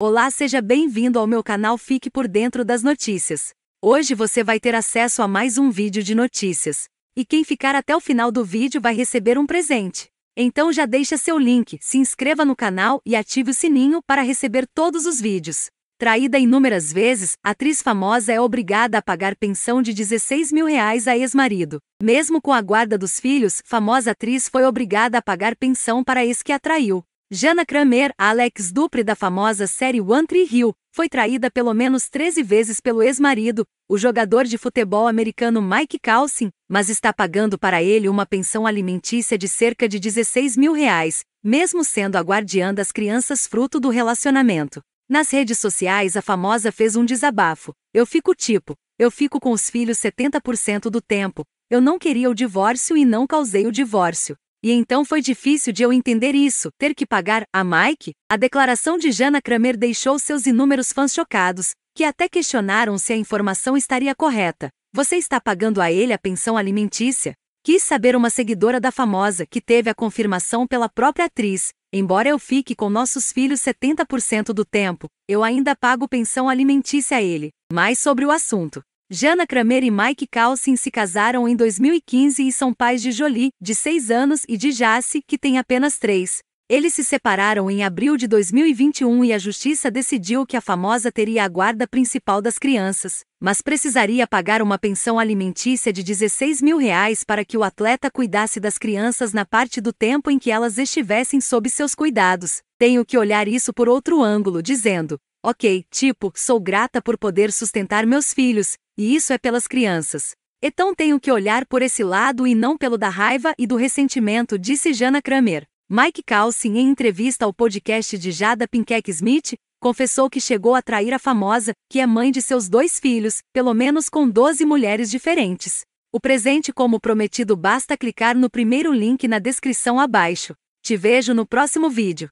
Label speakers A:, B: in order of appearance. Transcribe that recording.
A: Olá, seja bem-vindo ao meu canal Fique por Dentro das Notícias. Hoje você vai ter acesso a mais um vídeo de notícias. E quem ficar até o final do vídeo vai receber um presente. Então já deixa seu link, se inscreva no canal e ative o sininho para receber todos os vídeos. Traída inúmeras vezes, a atriz famosa é obrigada a pagar pensão de 16 mil reais a ex-marido. Mesmo com a guarda dos filhos, famosa atriz foi obrigada a pagar pensão para ex que a traiu. Jana Kramer, Alex Dupre da famosa série One Tree Hill, foi traída pelo menos 13 vezes pelo ex-marido, o jogador de futebol americano Mike Calcin, mas está pagando para ele uma pensão alimentícia de cerca de 16 mil reais, mesmo sendo a guardiã das crianças fruto do relacionamento. Nas redes sociais, a famosa fez um desabafo. Eu fico tipo, eu fico com os filhos 70% do tempo. Eu não queria o divórcio e não causei o divórcio. E então foi difícil de eu entender isso, ter que pagar a Mike. A declaração de Jana Kramer deixou seus inúmeros fãs chocados, que até questionaram se a informação estaria correta. Você está pagando a ele a pensão alimentícia? Quis saber uma seguidora da famosa que teve a confirmação pela própria atriz. Embora eu fique com nossos filhos 70% do tempo, eu ainda pago pensão alimentícia a ele. Mais sobre o assunto. Jana Kramer e Mike Calcin se casaram em 2015 e são pais de Jolie, de 6 anos, e de Jace, que tem apenas 3. Eles se separaram em abril de 2021 e a justiça decidiu que a famosa teria a guarda principal das crianças, mas precisaria pagar uma pensão alimentícia de 16 mil reais para que o atleta cuidasse das crianças na parte do tempo em que elas estivessem sob seus cuidados. Tenho que olhar isso por outro ângulo, dizendo: Ok, tipo, sou grata por poder sustentar meus filhos, e isso é pelas crianças. Então tenho que olhar por esse lado e não pelo da raiva e do ressentimento, disse Jana Kramer. Mike Calcin, em entrevista ao podcast de Jada Pinkett Smith, confessou que chegou a trair a famosa, que é mãe de seus dois filhos, pelo menos com 12 mulheres diferentes. O presente como prometido basta clicar no primeiro link na descrição abaixo. Te vejo no próximo vídeo.